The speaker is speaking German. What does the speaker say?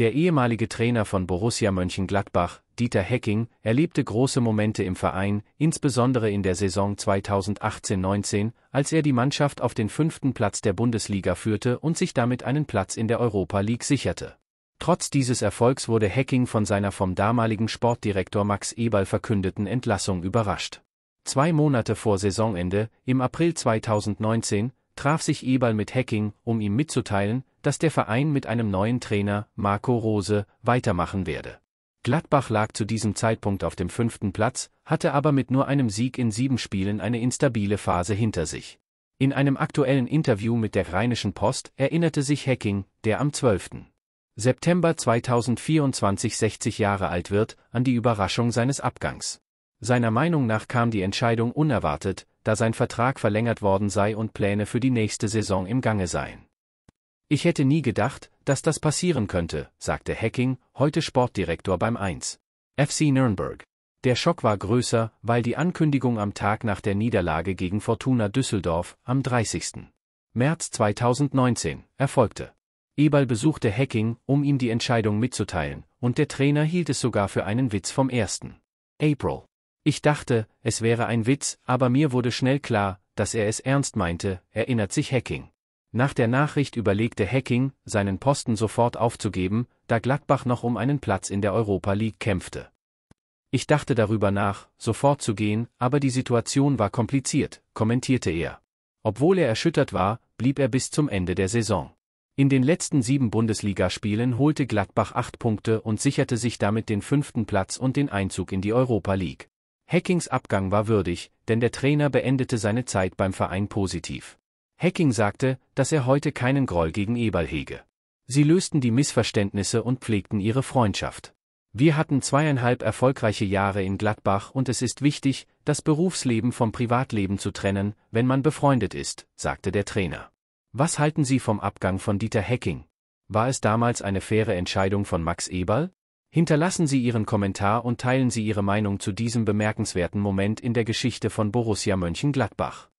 Der ehemalige Trainer von Borussia Mönchengladbach, Dieter Hecking, erlebte große Momente im Verein, insbesondere in der Saison 2018-19, als er die Mannschaft auf den fünften Platz der Bundesliga führte und sich damit einen Platz in der Europa League sicherte. Trotz dieses Erfolgs wurde Hecking von seiner vom damaligen Sportdirektor Max Eberl verkündeten Entlassung überrascht. Zwei Monate vor Saisonende, im April 2019, traf sich Eberl mit Hecking, um ihm mitzuteilen, dass der Verein mit einem neuen Trainer, Marco Rose, weitermachen werde. Gladbach lag zu diesem Zeitpunkt auf dem fünften Platz, hatte aber mit nur einem Sieg in sieben Spielen eine instabile Phase hinter sich. In einem aktuellen Interview mit der Rheinischen Post erinnerte sich Hecking, der am 12. September 2024 60 Jahre alt wird, an die Überraschung seines Abgangs. Seiner Meinung nach kam die Entscheidung unerwartet, da sein Vertrag verlängert worden sei und Pläne für die nächste Saison im Gange seien. Ich hätte nie gedacht, dass das passieren könnte, sagte Hacking, heute Sportdirektor beim 1. FC Nürnberg. Der Schock war größer, weil die Ankündigung am Tag nach der Niederlage gegen Fortuna Düsseldorf am 30. März 2019 erfolgte. Eberl besuchte Hacking, um ihm die Entscheidung mitzuteilen, und der Trainer hielt es sogar für einen Witz vom 1. April. Ich dachte, es wäre ein Witz, aber mir wurde schnell klar, dass er es ernst meinte, erinnert sich Hacking. Nach der Nachricht überlegte Hacking, seinen Posten sofort aufzugeben, da Gladbach noch um einen Platz in der Europa League kämpfte. Ich dachte darüber nach, sofort zu gehen, aber die Situation war kompliziert, kommentierte er. Obwohl er erschüttert war, blieb er bis zum Ende der Saison. In den letzten sieben Bundesligaspielen holte Gladbach acht Punkte und sicherte sich damit den fünften Platz und den Einzug in die Europa League. Hackings Abgang war würdig, denn der Trainer beendete seine Zeit beim Verein positiv. Hacking sagte, dass er heute keinen Groll gegen Eberl hege. Sie lösten die Missverständnisse und pflegten ihre Freundschaft. Wir hatten zweieinhalb erfolgreiche Jahre in Gladbach und es ist wichtig, das Berufsleben vom Privatleben zu trennen, wenn man befreundet ist, sagte der Trainer. Was halten Sie vom Abgang von Dieter Hecking? War es damals eine faire Entscheidung von Max Eberl? Hinterlassen Sie Ihren Kommentar und teilen Sie Ihre Meinung zu diesem bemerkenswerten Moment in der Geschichte von Borussia Mönchengladbach.